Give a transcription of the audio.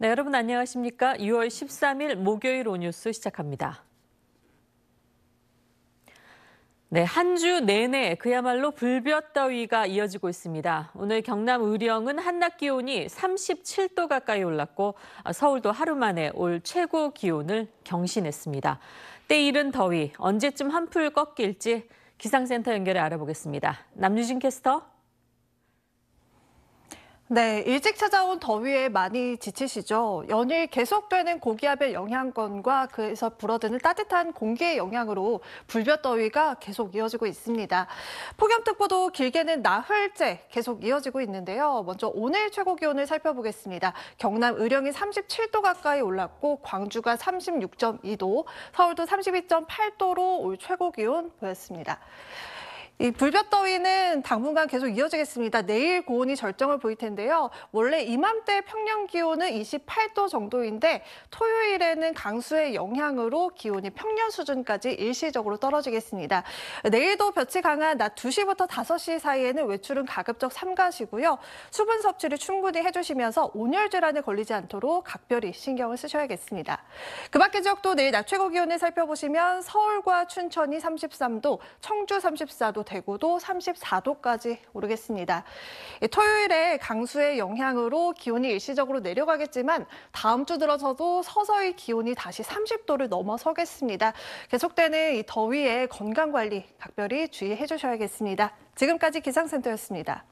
네, 여러분 안녕하십니까? 6월 13일 목요일 오뉴스 시작합니다. 네, 한 주 내내 그야말로 불볕 더위가 이어지고 있습니다. 오늘 경남 의령은 한낮 기온이 37도 가까이 올랐고 아, 서울도 하루 만에 올 최고 기온을 경신했습니다. 때이른 더위 언제쯤 한풀 꺾일지 기상센터 연결해 알아보겠습니다. 남유진 캐스터. 네, 일찍 찾아온 더위에 많이 지치시죠. 연일 계속되는 고기압의 영향권과 그에서 불어드는 따뜻한 공기의 영향으로 불볕더위가 계속 이어지고 있습니다. 폭염특보도 길게는 나흘째 계속 이어지고 있는데요. 먼저 오늘 최고 기온을 살펴보겠습니다. 경남 의령이 37도 가까이 올랐고 광주가 36.2도, 서울도 32.8도로 올 최고 기온 보였습니다. 이 불볕더위는 당분간 계속 이어지겠습니다. 내일 고온이 절정을 보일 텐데요. 원래 이맘때 평년 기온은 28도 정도인데 토요일에는 강수의 영향으로 기온이 평년 수준까지 일시적으로 떨어지겠습니다. 내일도 볕이 강한 낮 2시부터 5시 사이에는 외출은 가급적 삼가시고요. 수분 섭취를 충분히 해주시면서 온열 질환에 걸리지 않도록 각별히 신경을 쓰셔야겠습니다. 그 밖의 지역도 내일 낮 최고 기온을 살펴보시면 서울과 춘천이 33도, 청주 34도, 대구도 34도까지 오르겠습니다. 예, 토요일에 강수의 영향으로 기온이 일시적으로 내려가겠지만 다음 주 들어서도 서서히 기온이 다시 30도를 넘어서겠습니다. 계속되는 이 더위에 건강 관리 각별히 주의해 주셔야겠습니다. 지금까지 기상센터였습니다.